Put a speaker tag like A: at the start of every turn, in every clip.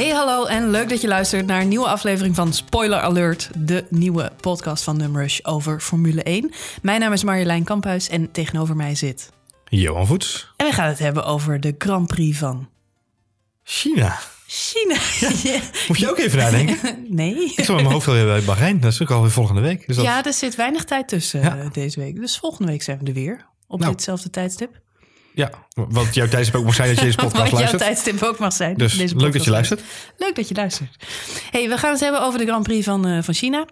A: Hey hallo en leuk dat je luistert naar een nieuwe aflevering van Spoiler Alert, de nieuwe podcast van Numrush over Formule 1. Mijn naam is Marjolein Kamphuis en tegenover mij zit Johan Voets. En we gaan het hebben over de Grand Prix van China. China.
B: Moet je ook even nadenken?
A: nee. Ik zal mijn hoofd al
B: bij Bahrein. Dat is ook alweer volgende week. Dus Ja,
A: er zit weinig tijd tussen eh, deze week. Dus volgende week zijn we er weer op nou. ditzelfde tijdstip.
B: Ja, wat jouw tijdstip ook mag zijn dat je deze podcast wat luistert. jouw
A: tijdstip ook mag zijn. Dus leuk dat je luistert. Leuk dat je luistert. hey, we gaan het hebben over de Grand Prix van, eh, van China.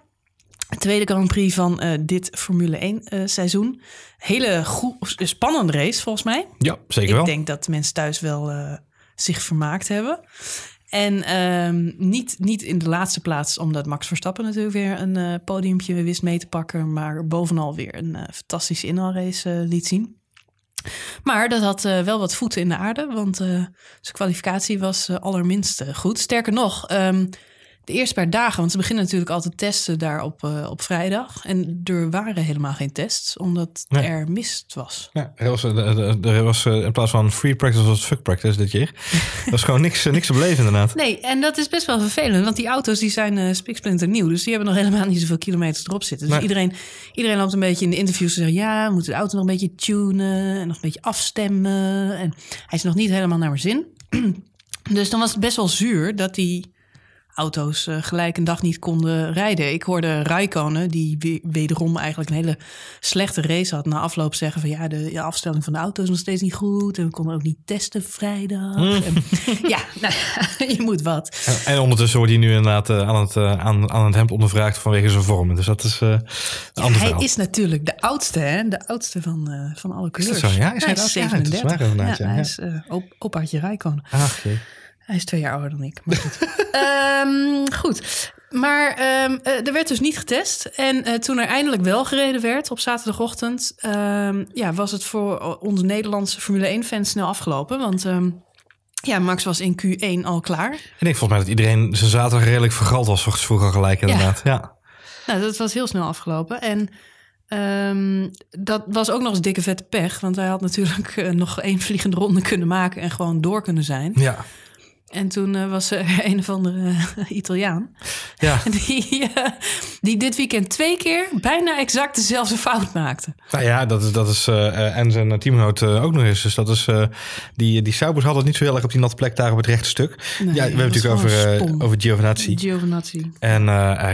A: tweede Grand Prix van eh, dit Formule 1 uh, eh, seizoen. Hele spannende race volgens mij. Ja, zeker wel. Ik denk dat mensen thuis wel zich vermaakt hebben. En ehm, niet, niet in de laatste plaats, omdat Max Verstappen natuurlijk weer een uh, podiumpje wist mee te pakken. Maar bovenal weer een uh, fantastische inhaalrace liet zien. Maar dat had eh, wel wat voeten in de aarde, want eh, zijn kwalificatie was eh, allerminst goed. Sterker nog, ehm, de eerste paar dagen, want ze beginnen natuurlijk altijd testen daar op, eh, op vrijdag. En er waren helemaal geen tests, omdat er mist was. Ja,
B: er was, eh, er was eh, in plaats van free practice was fuck practice dit jaar. Er was gewoon niks, niks te beleven inderdaad.
A: Nee, en dat is best wel vervelend, want die auto's die zijn uh, spiksplinter nieuw. Dus die hebben nog helemaal niet zoveel kilometers erop zitten. Dus iedereen, iedereen loopt een beetje in de interviews en zeggen ja, we moeten de auto nog een beetje tunen en nog een beetje afstemmen. En hij is nog niet helemaal naar mijn zin. dus dan was het best wel zuur dat die auto's eh, gelijk een dag niet konden rijden. Ik hoorde Raikkonen, die wederom eigenlijk een hele slechte race had, na afloop zeggen van ja, de afstelling van de auto is nog steeds niet goed en we konden ook niet testen vrijdag. Hm. En, ja, nou, je moet wat.
B: En, ondertussen wordt hij nu inderdaad eh, aan, het, eh, aan, aan het hemd ondervraagd vanwege zijn vormen. Dus dat is uh, een ja, Hij is
A: natuurlijk de oudste, hè? De oudste van, van alle kleuren. Ja, hij, is 37. hij is ook op, opaatje Raikkonen. Ach, hij is twee jaar ouder dan ik. Maar goed. Ehm, goed. Maar ehm, eh, er werd dus niet getest. En eh, toen er eindelijk wel gereden werd op zaterdagochtend, ehm, ja, was het voor onze Nederlandse Formule 1-fans snel afgelopen. Want ja, Max was in Q1 al klaar. En Ik
B: denk volgens mij dat iedereen zijn zaterdag redelijk vergald was, volgens vroeger gelijk inderdaad. Ja. ja.
A: Nou, dat was heel snel afgelopen. En dat was ook nog eens dikke vette pech. Want hij had natuurlijk eh, nog één vliegende ronde kunnen maken en gewoon door kunnen zijn. Ja. En toen eh, was er een of andere eh, Italiaan. Ja. Die, eh, die dit weekend twee keer bijna exact dezelfde fout maakte.
B: Nou ja, dat is, dat is en zijn teamgenoot ook nog eens. Dus dat is, die, die Saubers hadden het niet zo heel erg op die natte plek daar op het rechte stuk. ja, we hebben natuurlijk over, over Giovinazzi.
A: Giovinazzi.
B: En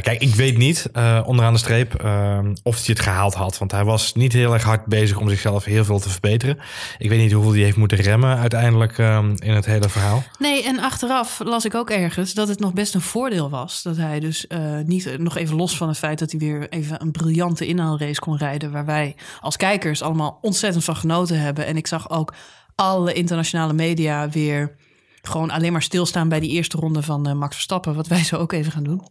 B: kijk, ik weet niet onderaan de streep ehm, of hij het gehaald had. Want hij was niet heel erg hard bezig om zichzelf heel veel te verbeteren. Ik weet niet hoeveel hij heeft moeten remmen uiteindelijk ehm, in het hele verhaal.
A: Nee, en achteraf las ik ook ergens dat het nog best een voordeel was. Dat hij dus eh, niet, eh, nog even los van het feit dat hij weer even een briljante inhaalrace kon rijden. Waar wij als kijkers allemaal ontzettend van genoten hebben. En ik zag ook alle internationale media weer gewoon alleen maar stilstaan bij die eerste ronde van eh, Max Verstappen. Wat wij zo ook even gaan doen.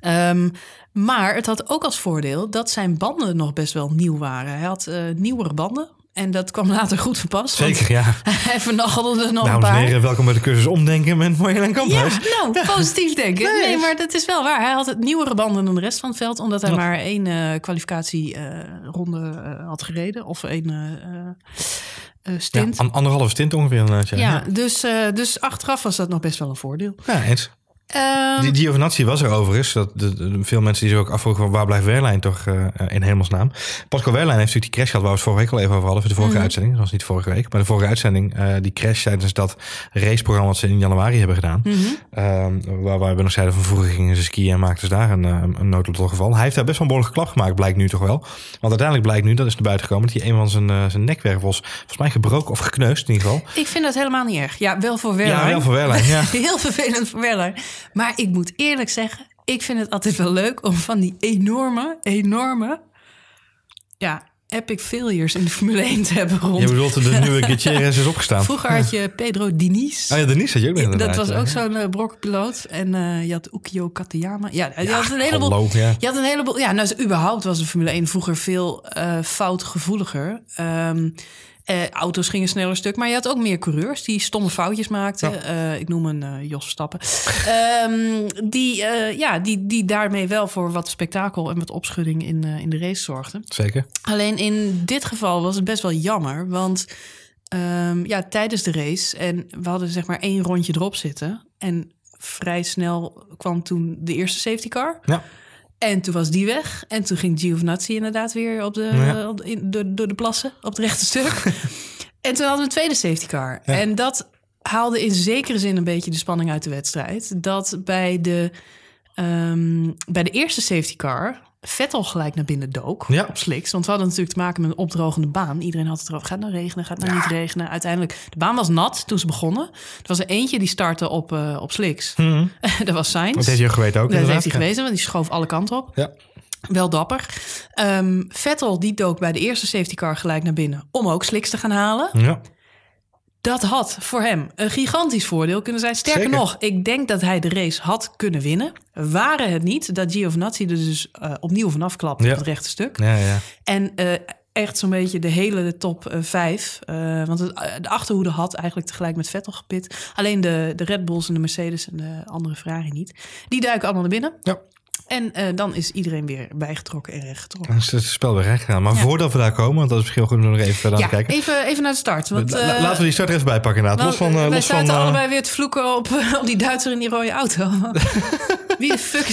A: Ehm, maar het had ook als voordeel dat zijn banden nog best wel nieuw waren. Hij had nieuwere banden en dat kwam later goed verpast. Zeker, ja. Hij hadden er nog een paar. Heren,
B: welkom bij de cursus Omdenken met Marjolein Kamphuis. Nou,
A: ja, nou, positief denken. Nee. maar dat is wel waar. Hij had het nieuwere banden dan de rest van het veld... omdat hij maar één eh, kwalificatieronde eh, had gereden. Of één eh, stint. Ja,
B: anderhalf stint ongeveer. Ja, ja,
A: Dus, dus achteraf was dat nog best wel een voordeel. Ja, eens. Ehm,
B: die, die was er overigens. Dat, veel mensen die zich ook afvroegen waar blijft Werlijn toch uh, in hemelsnaam. Pascal Werlijn heeft natuurlijk die crash gehad waar we het vorige week al even over hadden. Voor de vorige mhm. uitzending, dat was niet vorige week. Maar de vorige uitzending, eh, die crash tijdens dat raceprogramma wat ze in januari hebben gedaan. Mhm. Ehm, waar, we nog zeiden van vroeger gingen ze skiën en maakten ze daar een, eh, een geval. Hij heeft daar best wel een behoorlijke klap gemaakt, blijkt nu toch wel. Want uiteindelijk blijkt nu, dat is er buiten gekomen, dat hij een van zijn, zijn nekwervels volgens mij gebroken of gekneusd in ieder geval.
A: Ik vind dat helemaal niet erg. Ja, wel voor Werlijn. Ja, wel voor Werlijn. Ja. Heel vervelend voor Werlijn. Maar ik moet eerlijk zeggen, ik vind het altijd wel leuk om van die enorme, enorme. Ja, epic failures in de Formule 1 te hebben rond. Je bedoelt de nieuwe Gutierrez is opgestaan. Vroeger had je Pedro Diniz. Ah ja, Diniz had je ook mee Dat was ook zo'n uh, brokpiloot. En uh, je had Ukio Katayama. Ja, ja, je had een heleboel... ja. Je had een heleboel... Ja, nou, überhaupt was de Formule 1 vroeger veel uh, foutgevoeliger. Um, eh, auto's gingen sneller stuk, maar je had ook meer coureurs die stomme foutjes maakten. Eh, ik noem een eh, Jos Stappen. Ehm, die, ja, die, die daarmee wel voor wat spektakel en wat opschudding in, in de race zorgden. Zeker. Alleen in dit geval was het best wel jammer, want... Ehm, ja, tijdens de race. En we hadden zeg maar één rondje erop zitten. En vrij snel kwam toen de eerste safety car. Ja. En toen was die weg. En toen ging Giovinazzi inderdaad weer op de, op in, door, de plassen, op het rechte stuk. en toen hadden we een tweede safety car. En dat haalde in zekere zin een beetje de spanning uit de wedstrijd. Dat bij de, ehm, bij de eerste safety car Vettel gelijk naar binnen dook ja. op sliks. Want we hadden natuurlijk te maken met een opdrogende baan. Iedereen had het erover, gaat nou regenen, gaat nou niet regenen. Uiteindelijk, de baan was nat toen ze begonnen. Er was er eentje die startte op, uh, op slicks. Mhm. dat was Sainz. Dat heeft hij geweten ook Dat heeft hij geweten, want die schoof alle kanten op. Ja. Wel dapper. Um, Vettel die dook bij de eerste safety car gelijk naar binnen om ook slicks te gaan halen. Ja. Dat had voor hem een gigantisch voordeel kunnen zijn. Sterker nog, ik denk dat hij de race had kunnen winnen. Waren het niet dat Giovinazzi er dus eh, opnieuw vanaf klapt op het rechte stuk. Ja, ja. En eh, echt zo'n beetje de hele top uh, vijf. want de achterhoede had eigenlijk tegelijk met Vettel gepit. Alleen de, de Red Bulls en de Mercedes en de andere Ferrari niet. Die duiken allemaal naar binnen. Ja. En eh, dan is iedereen weer bijgetrokken en rechtgetrokken.
B: Dan is het spel weer recht gaan. Maar voordat we daar komen, want dat is misschien ook nog even verder kijken.
A: Even, even naar de start. Eh, laten we
B: die start er even bij pakken los van, uh, wij zaten allebei
A: weer te vloeken op, op die Duitser in die rode auto. Wie de fuck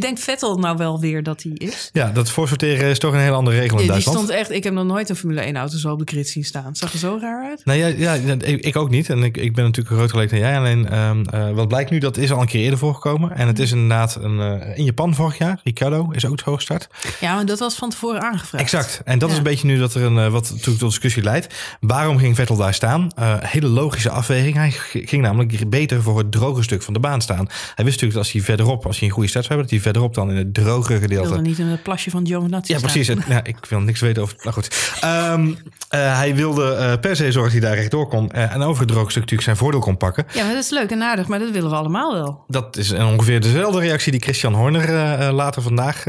A: denkt Vettel nou wel weer dat hij is?
B: Ja, dat voorsorteren is toch een heel andere regel in Duitsland. Die stond
A: echt, ik heb nog nooit een Formule 1 auto zo op de grid zien staan. Zag er zo raar uit?
B: Nee, nou ja, ja ik, ook niet. En ik, ik ben natuurlijk groot gelijk dan jij. Alleen ehm, eh, wat blijkt nu, dat is al een keer eerder voorgekomen. En het is inderdaad een, eh, in Japan vorig jaar. Ricardo is ook het hoogstart.
A: Ja, maar dat was van tevoren aangevraagd. Exact.
B: En dat is een beetje nu dat er een, eh, wat natuurlijk discussie leidt. Waarom ging Vettel daar staan? hele logische afweging. Hij ging namelijk beter voor het droge stuk van de baan staan. Hij wist natuurlijk dat als hij verderop als je een goede start hebt, dat die verderop dan in het drogere gedeelte. Ik
A: niet in het plasje van Giovinazzi Ja, precies.
B: Nou, ik wil niks weten over... Nou goed. Ehm, eh, hij wilde eh, per se zorgen dat hij daar rechtdoor kon. Uh, en over het droog stuk natuurlijk zijn voordeel kon pakken.
A: Ja, maar dat is leuk en aardig, maar dat willen we allemaal wel.
B: Dat is ongeveer dezelfde reactie die Christian Horner later vandaag,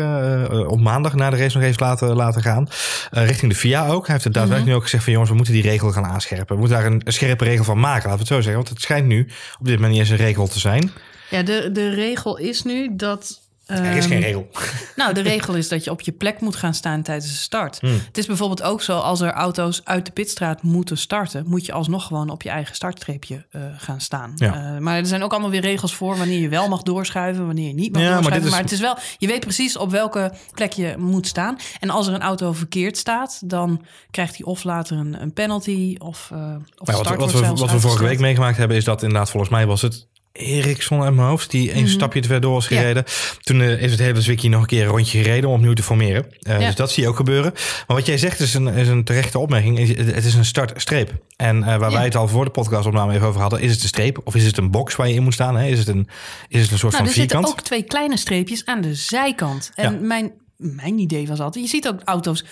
B: op maandag na de race nog even laten, laten gaan. richting de VIA ook. Hij heeft het daadwerkelijk mhm. nu ook gezegd van jongens, we moeten die regel gaan aanscherpen. We moeten daar een, een scherpe regel van maken, laten we het zo zeggen. Want het schijnt nu op dit moment niet eens een regel te zijn.
A: Ja, de, de regel is nu dat er is geen ehm, regel. nou, de regel is dat je op je plek moet gaan staan tijdens de start. Hmm. Het is bijvoorbeeld ook zo, als er auto's uit de pitstraat moeten starten, moet je alsnog gewoon op je eigen startstreepje eh, gaan staan. Ja. Eh, maar er zijn ook allemaal weer regels voor wanneer je wel mag doorschuiven, wanneer je niet mag ja, doorschuiven. Maar, is... maar, het is wel, je weet precies op welke plek je moet staan. En als er een auto verkeerd staat, dan krijgt hij of later een, een penalty of, uh, of ja, wat, we, wat we vorige week
B: meegemaakt hebben, is dat inderdaad, volgens mij was het Eriksson uit mijn hoofd, die een mhm. stapje te ver door was gereden. Toen eh, is het hele zwikkie nog een keer een rondje gereden om opnieuw te formeren. Eh, dus dat zie je ook gebeuren. Maar wat jij zegt is een, is een terechte opmerking. Het is een startstreep. En eh, waar wij het al voor de podcastopname even over hadden, is het een streep of is het een box waar je in moet staan? Hè? Is, het een, is het een soort nou, van vierkant? Er zitten ook
A: twee kleine streepjes aan de zijkant. En mijn, mijn idee was altijd, je ziet ook auto's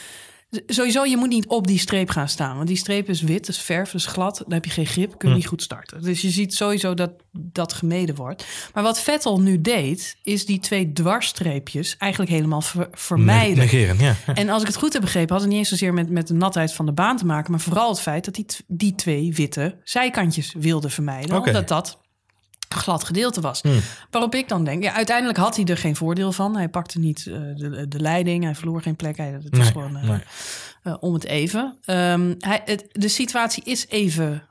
A: Sowieso, je moet niet op die streep gaan staan. Want die streep is wit, is verf, is glad. Dan heb je geen grip, kun je hm. niet goed starten. Dus je ziet sowieso dat dat gemeden wordt. Maar wat Vettel nu deed, is die twee dwarsstreepjes eigenlijk helemaal vermijden. Negeren, ja, En als ik het goed heb begrepen, had het niet eens zozeer met, met de natheid van de baan te maken. Maar vooral het feit dat hij die, die twee witte zijkantjes wilde vermijden. Omdat dat glad gedeelte was. Hmm. Waarop ik dan denk, ja, uiteindelijk had hij er geen voordeel van. Hij pakte niet eh, de, de, leiding, hij verloor geen plek. Hij, het was gewoon eh, eh, om het even. Ehm, hij, het, de situatie is even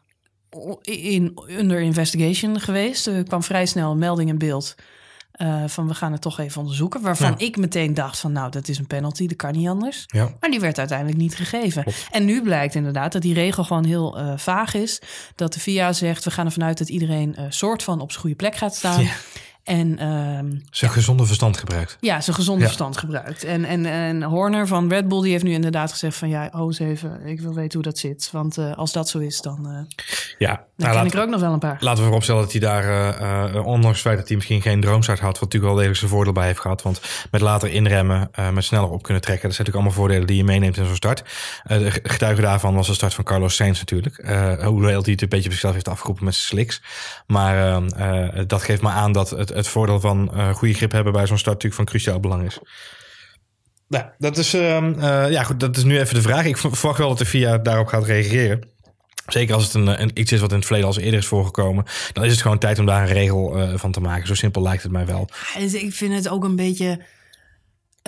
A: in, under investigation geweest. Er kwam vrij snel een melding in beeld eh, van we gaan het toch even onderzoeken. Waarvan ik meteen dacht van nou, dat is een penalty, dat kan niet anders. Maar die werd uiteindelijk niet gegeven. En nu blijkt inderdaad dat die regel gewoon heel eh, vaag is. Dat de VIA zegt, we gaan ervan uit dat iedereen uh, soort van op zijn goede plek gaat staan. En, ehm, zijn gezonde verstand gebruikt. Ja, zijn gezonde verstand gebruikt. En, en, en Horner van Red Bull die heeft nu inderdaad gezegd van... ja, oh eens even, ik wil weten hoe dat zit. Want eh, als dat zo is, dan, eh,
B: ja, dan nou, ken ik er ook nog wel een paar. Laten we stellen dat hij daar, eh, ondanks het feit dat hij misschien geen droomstart had... wat natuurlijk wel degelijk zijn voordeel bij heeft gehad. Want met later inremmen, met sneller op kunnen trekken... dat zijn natuurlijk allemaal voordelen die je meeneemt in zo'n start. de getuige daarvan was de start van Carlos Sainz natuurlijk. hoewel hij het een beetje op zichzelf heeft afgeroepen met zijn slicks. Maar ehm, dat geeft me aan dat... het het voordeel van eh, goede grip hebben bij zo'n start natuurlijk van cruciaal belang is. Nou, dat is, ehm, eh, ja, goed, dat is nu even de vraag. Ik verwacht wel dat de VIA daarop gaat reageren. Zeker als het een, een, iets is wat in het verleden al eerder is voorgekomen, dan is het gewoon tijd om daar een regel eh, van te maken. Zo simpel lijkt het mij wel.
A: Ja, dus ik vind het ook een beetje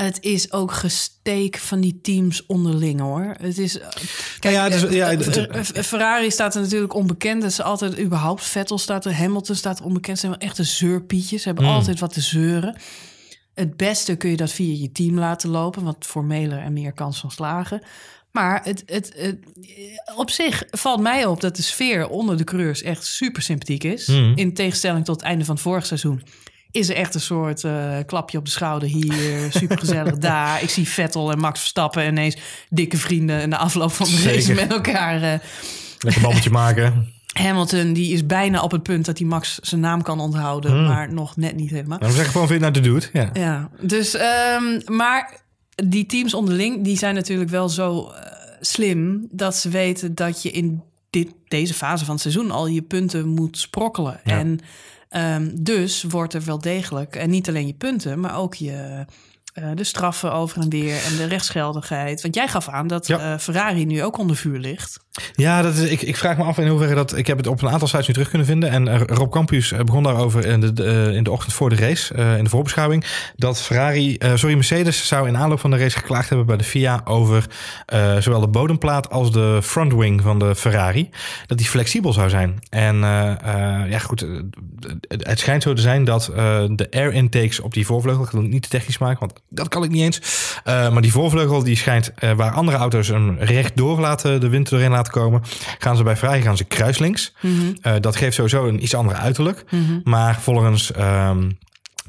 A: het is ook gesteek van die teams onderling hoor. Het is. Kijk, ja, dus, ja, Ferrari staat er natuurlijk onbekend. Dat ze altijd überhaupt. Vettel staat er, Hamilton staat er onbekend. Ze zijn wel echte zeurpietjes. Ze hebben hmm. altijd wat te zeuren. Het beste kun je dat via je team laten lopen, want formeler en meer kans van slagen. Maar het, het, het, eh, op zich valt mij op dat de sfeer onder de creurs echt super sympathiek is. Hmm. In tegenstelling tot het einde van het vorig seizoen is er echt een soort eh, klapje op de schouder hier, supergezellig daar. Ik zie Vettel en Max Verstappen ineens dikke vrienden in de afloop van de race met elkaar. Uh, eh.
B: een babbeltje maken.
A: Hamilton die is bijna op het punt dat hij Max zijn naam kan onthouden, hmm. maar nog net niet helemaal. Dan nou, zeg
B: gewoon weer naar de dude. Ja.
A: ja dus, ehm, maar die teams onderling, die zijn natuurlijk wel zo eh, slim dat ze weten dat je in dit, deze fase van het seizoen al je punten moet sprokkelen. En Ehm, dus wordt er wel degelijk, en niet alleen je punten, maar ook je, eh, de straffen over en weer en de rechtsgeldigheid. Want jij gaf aan dat eh, Ferrari nu ook onder vuur ligt.
B: Ja, dat is, ik, ik vraag me af in hoeverre dat. Ik heb het op een aantal sites nu terug kunnen vinden. En eh, Rob Campus begon daarover in de, in de ochtend voor de race, in de voorbeschouwing. Dat Ferrari, sorry, Mercedes zou in aanloop van de race geklaagd hebben bij de FIA over zowel de bodemplaat als de frontwing van de Ferrari. Dat die flexibel zou zijn. En ja, goed, het, schijnt zo te zijn dat de air intakes op die voorvleugel, ik het niet te technisch maken, want dat kan ik niet eens. Eh, maar die voorvleugel die schijnt eh, waar andere auto's hem rechtdoor laten, de wind erin laten komen. Gaan ze bij vrij, gaan ze kruislinks. Mm dat geeft sowieso een iets andere uiterlijk. Mhm. Maar volgens ehm,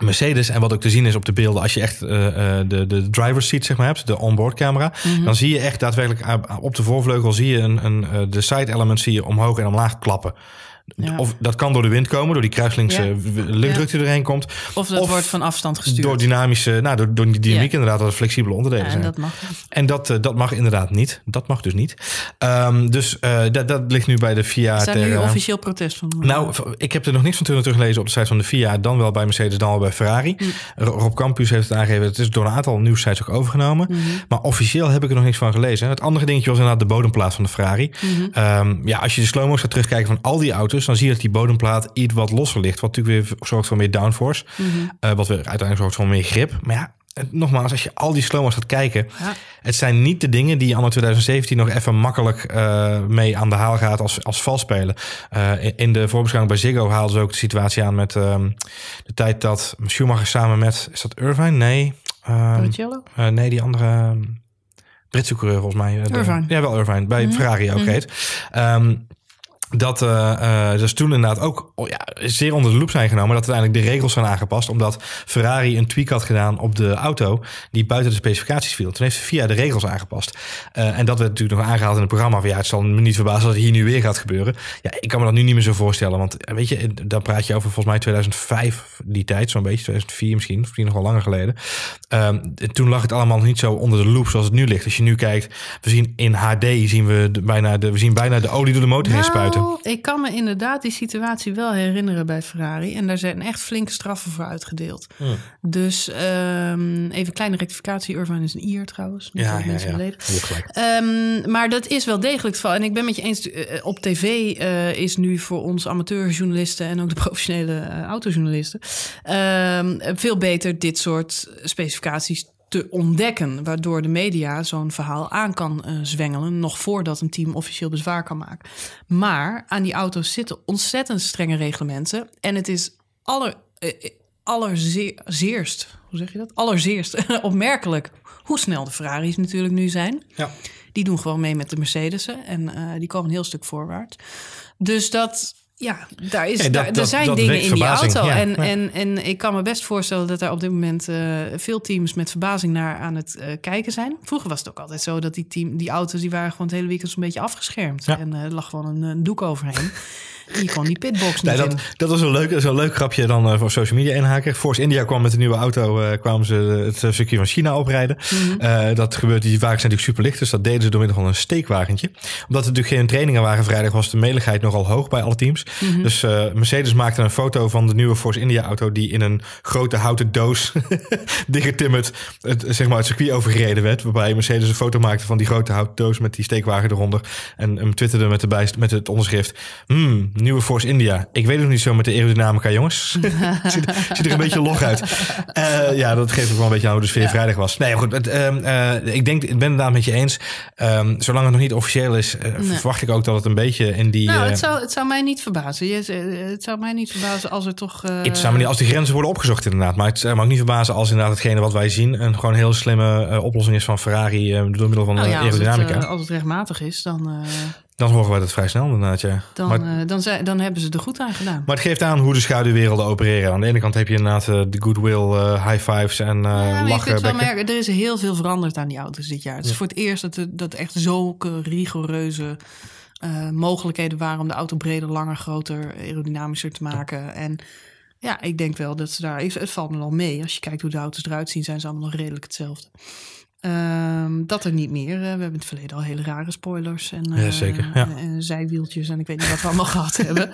B: Mercedes, en wat ook te zien is op de beelden, als je echt de, de driver's seat zeg maar, hebt, de onboard camera, mhm. dan zie je echt daadwerkelijk op de voorvleugel zie je een, een de side element zie je omhoog en omlaag klappen. Of dat kan door de wind komen, door die kruislinkse luchtdruk die erheen komt. Of dat wordt van
A: afstand gestuurd. Door
B: dynamische, nou, door, door die dynamiek inderdaad, dat het flexibele onderdelen zijn. Dat mag. En dat, eh, dat mag inderdaad niet. Dat mag dus niet. Ehm, dus eh, dat, dat ligt nu bij de FIA. Is daar nu officieel
A: protest van? Nou,
B: ik heb er nog niks van terug op de site van de FIA. Dan wel bij Mercedes, dan wel bij Ferrari. Mm. Rob Campus heeft het aangegeven. Het is door een aantal nieuwsites ook overgenomen. Mhm. Maar officieel heb ik er nog niks van gelezen. Het andere dingetje was inderdaad de bodemplaat van de Ferrari. Mhm. Ehm, ja, als je de slow-mo's gaat terugkijken van al die auto's dus dan zie je dat die bodemplaat iets wat losser ligt. Wat natuurlijk weer zorgt voor meer downforce. Mhm. Eh, wat weer uiteindelijk zorgt voor meer grip. Maar ja, nogmaals, als je al die slow gaat kijken, het zijn niet de dingen die je anno 2017 nog even makkelijk eh, mee aan de haal gaat als, als valspelen. Eh, in de voorbeschouwing bij Ziggo haalden ze ook de situatie aan met ehm, de tijd dat Schumacher samen met, is dat Irvine? Nee. Um, uh, nee, die andere ehm, Britse coureur volgens mij. De, ja, wel Irvine. Bij mhm. Ferrari ook mhm. heet dat, uh, eh, uh, eh, de stoelen inderdaad ook oh ja, zeer onder de loep zijn genomen. Dat uiteindelijk de regels zijn aangepast. Omdat Ferrari een tweak had gedaan op de auto. die buiten de specificaties viel. Toen heeft ze via de regels aangepast. Eh, en dat werd natuurlijk nog aangehaald in het programma. Van ja, het zal me niet verbazen dat het hier nu weer gaat gebeuren. Ja, ik kan me dat nu niet meer zo voorstellen. Want weet je, dan praat je over volgens mij 2005, die tijd zo'n beetje. 2004 misschien, misschien nog wel langer geleden. Ehm, toen lag het allemaal nog niet zo onder de loep zoals het nu ligt. Als je nu kijkt, we zien in HD zien we bijna, de, we zien bijna de olie door de motor heen nou, spuiten.
A: Ik kan me inderdaad die situatie wel herinneren bij Ferrari. En daar zijn echt flinke straffen voor uitgedeeld. Hmm. Dus um, even kleine rectificatie. Urban is een Ier trouwens. Ja, ja, mensen ja. Ehm, maar dat is wel degelijk het val. En ik ben met je eens, eh, eh, op tv eh, is nu voor ons amateurjournalisten... en ook de professionele autojournalisten... Ehm, veel beter dit soort specificaties te ontdekken, waardoor de media zo'n verhaal aan kan eh, zwengelen, nog voordat een team officieel bezwaar kan maken. Maar aan die auto's zitten ontzettend strenge reglementen en het is aller, uh, eh, eh, allerzeerst, hoe zeg je dat? Allerzeerst opmerkelijk hoe snel de Ferraris natuurlijk nu zijn. Ja. Die doen gewoon mee met de Mercedesen en die komen een heel stuk voorwaarts. Dus dat ja, daar is, daar, er zijn dingen in die auto. en, En, en ik kan me best voorstellen dat er op dit moment eh, veel teams met verbazing naar aan het eh, kijken zijn. Vroeger was het ook altijd zo dat die, team, die auto's die waren gewoon het hele weekend zo'n beetje afgeschermd. En eh, er lag gewoon een doek overheen. Hier gewoon die pitbox nee, dat,
B: dat was een leuk, dat een leuk grapje dan eh, voor social media inhaken. Force India kwam met een nieuwe auto, eh, kwamen ze het eh, circuit van China oprijden. Mhm. dat gebeurt, die wagens zijn natuurlijk super licht, dus dat deden ze door middel van een steekwagentje. Omdat er natuurlijk geen trainingen waren vrijdag, was de meligheid nogal hoog bij alle teams. Mhm. Dus Mercedes maakte een foto van de nieuwe Force India auto die in een grote houten doos dichtgetimmerd het, zeg maar het circuit overgereden werd. Waarbij Mercedes een foto maakte van die grote houten doos met die steekwagen eronder. En hem twitterde met, de met het onderschrift. Hmm, Nieuwe Force India. Ik weet het niet zo met de aerodynamica, jongens.
A: ziet,
B: ziet, er een beetje log uit. Eh, ja, dat geeft ook wel een beetje aan hoe de sfeer vrijdag was. Nee, goed. Het, ehm, eh, ik, denk, ik ben het daar met je eens. Ehm, zolang het nog niet officieel is, eh, verwacht ik ook dat het een beetje in die... Nou, het zou,
A: het zou mij niet verbazen. het zou mij niet verbazen als er toch... Het zou me niet als de grenzen
B: worden opgezocht, inderdaad. Maar het zou me ook niet verbazen als inderdaad hetgene wat wij zien... een gewoon heel slimme oplossing is van Ferrari door middel van nou ja, aerodynamica. Als het, als
A: het, rechtmatig is, dan...
B: Dan horen wij dat vrij snel inderdaad, ja. Dan, maar,
A: eh, dan, dan hebben ze er goed aan gedaan.
B: Maar het geeft aan hoe de schaduwwerelden opereren. Aan de ene kant heb je inderdaad uh, de goodwill, eh, high fives en ja, lachen. Je wel merken,
A: er is heel veel veranderd aan die auto's dit jaar. Het is voor het eerst dat, dat echt zulke rigoureuze mogelijkheden waren... om de auto breder, langer, groter, aerodynamischer te maken. En ja, ik denk wel dat ze daar... Het valt me al mee. Als je kijkt hoe de auto's eruit zien, zijn ze allemaal nog redelijk hetzelfde. Ehm, dat er niet meer. Eh, we hebben in het verleden al hele rare spoilers en, eh, zijwieltjes en ik weet niet wat we allemaal gehad hebben.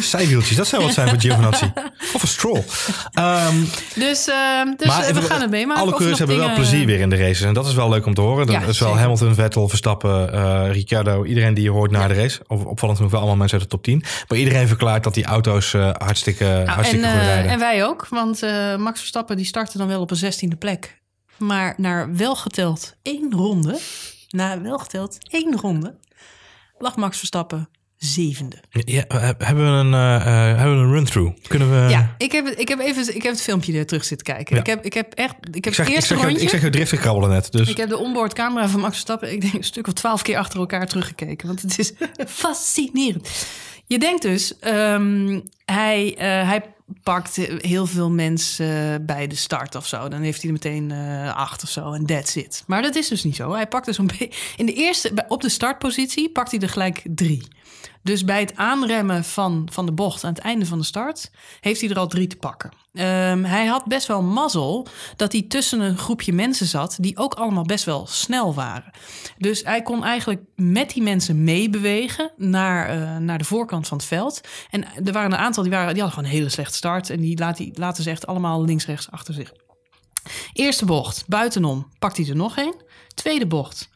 B: zijwieltjes, dat zou wat zijn voor Giovinazzi. Of een
A: stroll. Ehm, dus, ehm, dus eh, we gaan het meemaken. Alle coureurs hebben wel plezier weer
B: in de races en dat is wel leuk om te horen. Dan is wel Hamilton, Vettel, Verstappen, Ricciardo, iedereen die je hoort na de race. opvallend genoeg wel allemaal mensen uit de top 10. Maar iedereen verklaart dat die auto's hartstikke, nou, hartstikke goed rijden. en
A: wij ook, want Max Verstappen die startte dan wel op een zestiende plek. Maar naar welgeteld één ronde, na welgeteld één ronde, lag Max Verstappen zevende.
B: Ja, eh, hebben we een, eh, eh, hebben een run-through? Kunnen we... Ja,
A: ik heb, ik heb even ik heb het filmpje er terug zitten kijken. Ik, heb, ik heb echt... Ik heb ik het eerste ik zeg, Ik je driftig
B: krabbelen net. Dus. Ik heb
A: de onboard camera van Max Verstappen... ik denk een stuk of twaalf keer achter elkaar teruggekeken. Want het is fascinerend. Je denkt dus, ehm, hij, hij pakt heel veel mensen eh, bij de start of zo. Dan heeft hij er meteen eh, acht of zo en that's it. Maar dat is dus niet zo. Hij pakt dus een beetje... In de eerste, op de startpositie pakt hij er gelijk drie. Dus bij het aanremmen van, van de bocht aan het einde van de start heeft hij er al drie te pakken. Ehm, hij had best wel mazzel dat hij tussen een groepje mensen zat die ook allemaal best wel snel waren. Dus hij kon eigenlijk met die mensen meebewegen naar, eh, naar de voorkant van het veld. En er waren een aantal die, waren, die hadden gewoon een hele slechte start en die, laat, laten ze echt allemaal links-rechts achter zich. Eerste bocht, buitenom, pakt hij er nog een. Tweede bocht,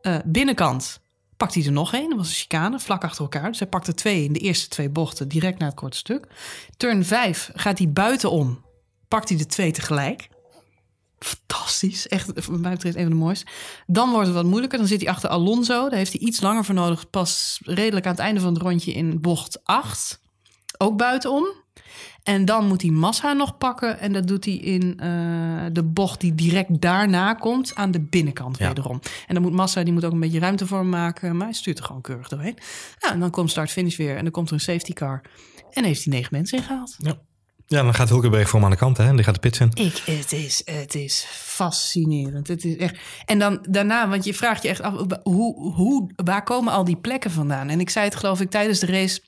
A: eh, binnenkant, pakt hij er nog één. Dat was een chicane, vlak achter elkaar. Dus hij er twee in de eerste twee bochten, direct na het korte stuk. Turn 5 gaat hij buitenom, pakt hij de twee tegelijk. Fantastisch, echt voor mij betreft een van de mooiste. Dan wordt het wat moeilijker, dan zit hij achter Alonso. Daar heeft hij iets langer voor nodig, pas redelijk aan het einde van het rondje in bocht acht, Ook buitenom. En dan moet hij massa nog pakken. En dat doet hij in eh, de bocht die direct daarna komt aan de binnenkant ja. wederom. En dan moet massa, die moet ook een beetje ruimte voor hem maken. Maar hij stuurt er gewoon keurig doorheen. Nou, en dan komt start-finish weer. En dan komt er een safety car. En heeft hij negen mensen ingehaald. Ja.
B: Ja, dan gaat Hulkenberg voor hem aan de kant, hè? En die gaat de pits in.
A: Ik, het, is, het is fascinerend. Het is echt... En dan daarna, want je vraagt je echt af, hoe, hoe, waar komen al die plekken vandaan? En ik zei het geloof ik tijdens de race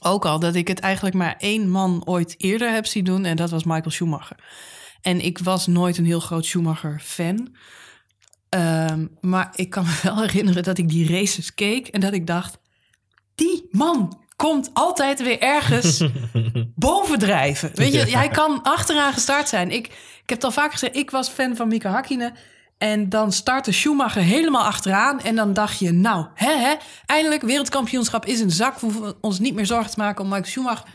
A: ook al dat ik het eigenlijk maar één man ooit eerder heb zien doen en dat was Michael Schumacher. En ik was nooit een heel groot Schumacher-fan. Ehm, maar ik kan me wel herinneren dat ik die races keek en dat ik dacht: die man komt altijd weer ergens bovendrijven. Weet je, hij kan achteraan gestart zijn. Ik, ik heb het al vaak gezegd, ik was fan van Mika Hakkinen. En dan startte Schumacher helemaal achteraan. En dan dacht je, nou, hè, hè, eindelijk wereldkampioenschap is een zak. We hoeven ons niet meer zorgen te maken om Max Schumacher.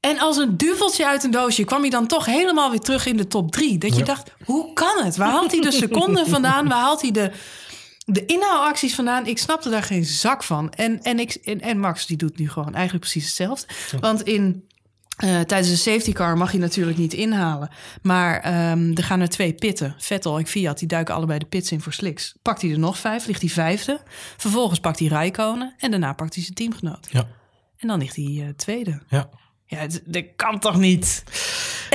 A: En als een duveltje uit een doosje kwam hij dan toch helemaal weer terug in de top drie. Dat je dacht, hoe kan het? Waar haalt hij de seconden vandaan? Waar haalt hij de, de inhoudacties vandaan? Ik snapte daar geen zak van. En, en, ik, en Max die doet nu gewoon eigenlijk precies hetzelfde. Want in eh, tijdens de safety car mag je natuurlijk niet inhalen. Maar ehm, er gaan er twee pitten. Vettel en Fiat, die duiken allebei de pits in voor slicks. Pakt hij er nog vijf, ligt hij vijfde. Vervolgens pakt hij Rijkonen en daarna pakt hij zijn teamgenoot. Ja. En dan ligt hij eh, tweede. Ja. Ja, dat kan toch niet?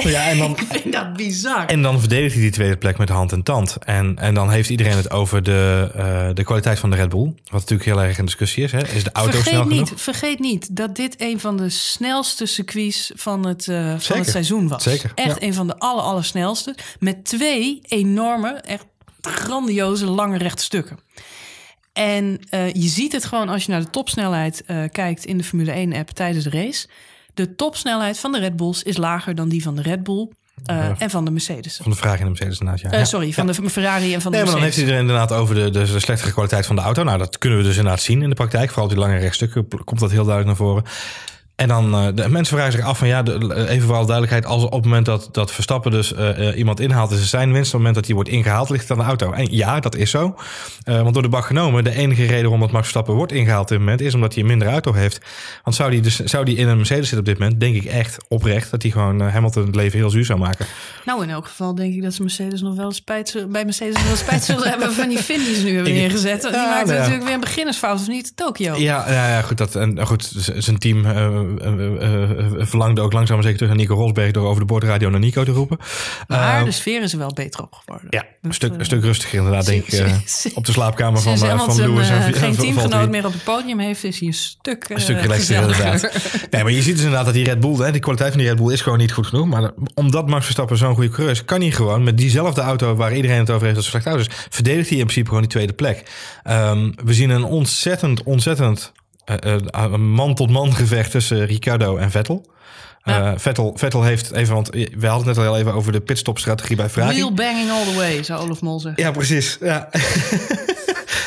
A: ja, en dan, ik vind dat bizar.
B: En dan verdedigt hij die tweede plek met hand en tand. En, en dan heeft iedereen het over de, eh, de kwaliteit van de Red Bull. Wat natuurlijk heel erg in discussie is. Hè? Is de auto vergeet niet,
A: Vergeet niet dat dit een van de snelste circuits van het, eh, van het seizoen was. Zeker, echt een van de aller, snelste, Met twee enorme, echt grandioze lange rechte stukken. En eh, je ziet het gewoon als je naar de topsnelheid kijkt in de Formule 1-app tijdens de race de topsnelheid van de Red Bulls is lager dan die van de Red Bull. Eh, en van de Mercedes. Van
B: de vraag in de Mercedes inderdaad, ja. Eh, sorry,
A: van de Ferrari en van de nee, Mercedes. Nee, maar dan heeft
B: iedereen er inderdaad over de, de, de, slechtere kwaliteit van de auto. Nou, dat kunnen we dus inderdaad zien in de praktijk. Vooral op die lange rechtstukken komt dat heel duidelijk naar voren. En dan eh, de mensen vragen zich af van ja, even voor duidelijkheid, als op het moment dat, dat Verstappen dus eh, eh, iemand inhaalt, is het zijn winst. Op het moment dat hij wordt ingehaald, ligt het aan de auto. En ja, dat is zo. want door de bak genomen, de enige reden waarom dat Max Verstappen wordt ingehaald op dit moment, is omdat hij een minder auto heeft. Want zou die, dus, zou die in een Mercedes zitten op dit moment, denk ik echt oprecht dat hij gewoon Hamilton het leven heel zuur zou maken.
A: Nou, in elk geval denk ik dat ze Mercedes nog wel spijt, bij Mercedes nog wel spijt zullen hebben van die ze nu hebben neergezet. Die maakt nou natuurlijk weer een beginnersfout, of niet? Tokio. Ja,
B: nou ja, goed. Dat, en, goed, zijn team. Eh, eh, verlangde ook langzaam zeker terug naar Nico Rosberg door over de bordradio naar Nico te roepen. Maar eh, de
A: sfeer is er wel beter op geworden.
B: Ja, een stuk, een stuk rustiger inderdaad, denk ik. op de slaapkamer van, van Lewis. en, geen teamgenoot meer
A: op het podium heeft, is hij een stuk Een stuk relaxter inderdaad.
B: Nee, maar je ziet dus inderdaad dat die Red Bull, hè, die kwaliteit van die Red Bull is gewoon niet goed genoeg. Maar omdat Max Verstappen zo'n goede coureur is, kan hij gewoon met diezelfde auto waar iedereen het over heeft als slecht auto is, verdedigt hij in principe gewoon die tweede plek. Ehm, we zien een ontzettend, ontzettend eh, eh, eh, een man-tot-man gevecht tussen Ricardo en Vettel. Vettel, Vettel heeft even, want we hadden het net al even over de pitstopstrategie bij Ferrari. Wheel
A: banging all the way, zou Olaf Mol zeggen. Ja, precies. Ja.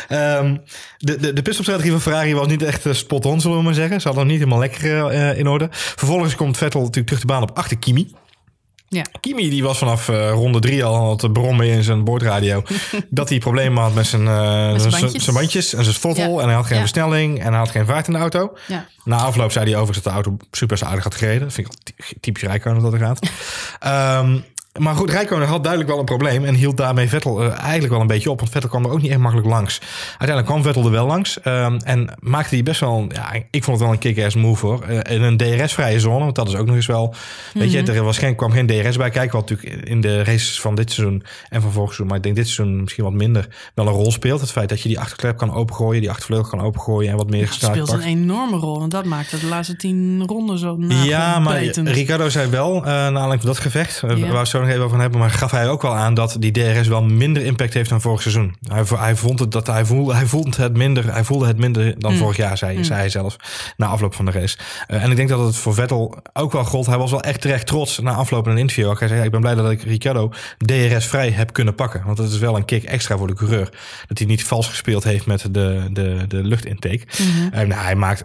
B: Ehm, de, de, de pitstopstrategie van Ferrari was niet echt spot-on, zullen we maar zeggen. Ze hadden hem niet helemaal lekker in orde. Vervolgens komt Vettel natuurlijk terug de baan op achter Kimi. Ja. Kimi die was vanaf eh, ronde drie al aan het brommen in zijn boordradio. dat hij problemen had met zijn, uh, zijn, bandjes. en zijn fottel En hij had geen versnelling en hij had geen vaart in de auto. Na afloop zei hij overigens dat de auto super aardig had gereden. Dat vind ik typisch rijker dat het gaat. um, Maar goed, Rijkonen had duidelijk wel een probleem en hield daarmee Vettel eh, eigenlijk wel een beetje op. Want Vettel kwam er ook niet echt makkelijk langs. Uiteindelijk kwam Vettel er wel langs ehm, en maakte hij best wel, ja, ik vond het wel een kick-ass move hoor. Eh, in een DRS-vrije zone, want dat is ook nog eens wel, weet je, mhm. er was geen, kwam geen DRS bij kijken. Wat natuurlijk in de races van dit seizoen en van vorig seizoen, maar ik denk dit seizoen misschien wat minder, wel een rol speelt. Het feit dat je die achterklep kan opengooien, die achtervleugel kan opengooien en wat meer gestart. ja, speelt een
A: enorme rol, En dat maakt het de laatste tien ronden zo Ja, maar Ricardo
B: zei wel, uh, dat gevecht, yeah. waar zo nog even over hebben, maar gaf hij ook wel aan dat die DRS wel minder impact heeft dan vorig seizoen. Hij, hij vond het dat hij voelde, hij het minder, hij voelde het minder dan mm. vorig jaar, mm. zei, hij zelf na afloop van de race. Eh, en ik denk dat het voor Vettel ook wel gold. Hij was wel echt terecht trots na afloop in een interview. Hij zei: Ik ben blij dat ik Ricciardo DRS vrij heb kunnen pakken. Want dat is wel een kick extra voor de coureur. Dat hij niet vals gespeeld heeft met de, de, de luchtintake. nou, hij maakt